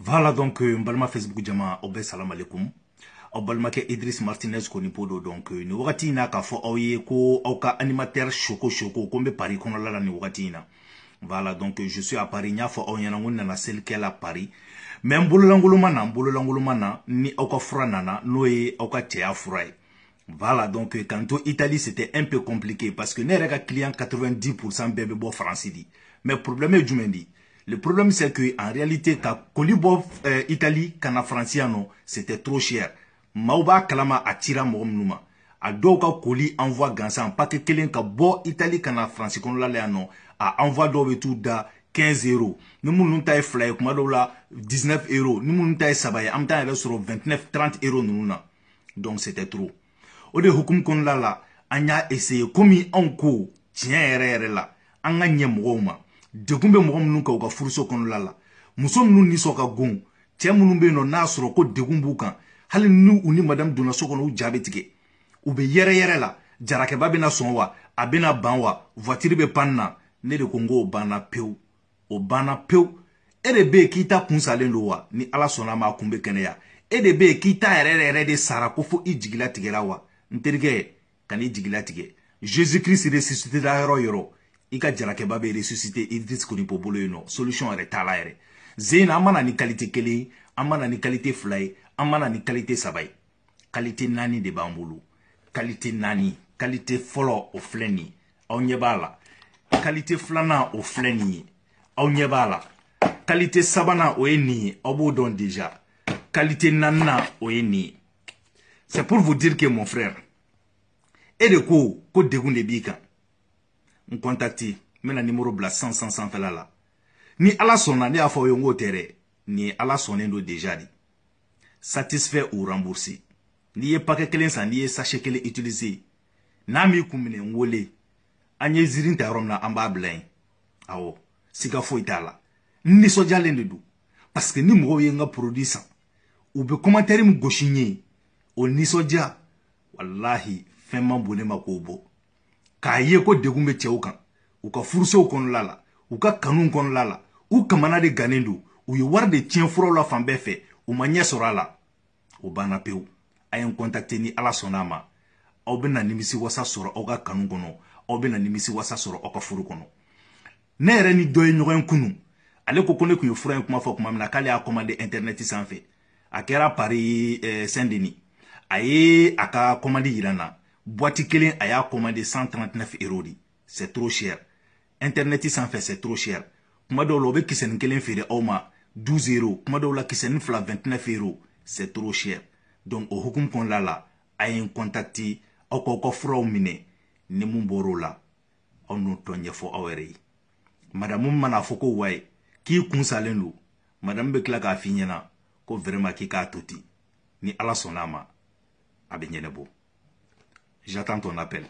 Voilà donc euh, Mbalma Facebook jama aw bɛɛ salam alekum aw balimakɛ Idriss Martinez konipodo donc euh, nin wagati k'a fo aw ko aw animateur Choco choko. Kombe n bɛ Paris la ni wagati voilà donc euh, je suis à Paris n y'a fɔ na ɲɛna nana la Paris mais n na n na ni aw fura nana n'o ye aw ka e. voilà donc quand Italie c'était un peu compliqué parce que ne yɛrɛ client 90% bɛɛ bo francidi. mais problème est du Le problème, c'est qu'en réalité, ka Kolibov euh, Italie, kana Franciano, c'était trop cher. Maouba Kalama attira Moumnouma. A Doka Koli envoie Gansan, pas que Kelen ka bo Italie, kana France, qu'on l'a non. A envoie Dobe tout da 15 euros. Nous mounons taille fly, comme 19 euros. Nous mounons taille sabaye, en temps, elle sur 29, 30 euros, nous Donc, c'était trop. Au de Hukum qu'on l'a là, on a essayé, comme on ko, tiens, erreur là, on a nyemrouma. degun bɛ mɔgɔ minnu kan u ka furuso kɔnɔla la muso minnu nisɔn ka gon cɛ minnu bɛ yen nɔ n'a sɔrɔ ko degun b'u kan hali ni u ni madamu donna so kɔnɔ u ja bɛ tigɛ u bɛ yɛrɛ yɛrɛ la jarakɛba bɛna sɔn wa a bɛna ban wa voitire bɛ pan na ne de ko n ko o banna pewu o banna pewu e de bɛ yen k'i ta kun salen don wa ni ala sɔnna a ma a kun bɛ kɛnɛya e de bɛ yen k'i ta yɛrɛ yɛrɛ de sara ko fo i jigilatigɛra wa n terikɛ ka n'i jigilatigɛ jésus christ ressuscitera yɔrɔ o yɔrɔ i ka jalakɛba bɛ resusite idris konipo bolo yen nɔ solution yɛrɛ t'a la yɛrɛ zen na an mana ni kalite kelen ye an mana ni kalite fila ye an mana ni kalite saba ye kalite naani de b'an bolo kalite naani kalite fɔlɔ o filɛ nin ye aw ɲɛ b'a la kalite filanan o filɛ nin ye aw ɲɛ b'a la kalite sabanan o ye nin ye aw b'o dɔn déjà kalite naaninan o ye nin ye c'est pour vous dire que mon frère e de ko ko degun de b'i kan n kɔntakti n bɛna nimoro bila san san sanfɛla la ni ala sɔnna ne y'a fɔ aw ye n k'o tɛ dɛ nin ye ala sɔnnen don deja de satisfait ou remboursé n'i ye paquet kelen san n'i ye sachet kelen utiliser n'a m'i kun minɛ n wele an ye ziiri ta yɔrɔ min na an b'a bila yen awɔ siga foyi t'a la n nisɔndiyalen de don parce que ni mɔgɔw ye n ka produit san u bɛ commentaire min gosi n ye o nisɔndiya walahi fɛn ma bon ne ma k'o bɔ. k'a ye ko degun bɛ cɛw kan u ka furusow kɔnɔla la u ka kanu kɔnɔla la u kamana de gannen don u ye wari de tiɲɛ furaw la fan bɛɛ fɛ u ma ɲɛ sɔrɔ a la o banna pewu a ye n kɔntakte ni ala sɔnna a ma aw bɛna nimisi wasa sɔrɔ aw ka kanu kɔnɔ aw bɛna nimisi wasa sɔrɔ aw ka furu kɔnɔ ne yɛrɛ ni dɔ ye ɲɔgɔn kunu ale ko ko ne tun ye fura in kuma fɔ kuma min na k'ale y'a commandé internet sanfɛ a kɛra Paris eh, Saint-Denis a ye a ka commande yira n na Boîte kelen a y'a commandé 139 euros c'est trop cher internet fait c'est trop cher Kumado lobe kisen o bɛ kelen 12 euros Kumado la kisɛni fla 29 euros c'est trop cher donc au hokum kon la a yon n au aw fro ka ni mun la aw n'o tɔ fo aw Madame manafoko mana k'i kun salen madame madamu bɛ ko vrema k'i k'a ni ala sonama. ma J'attends ton appel.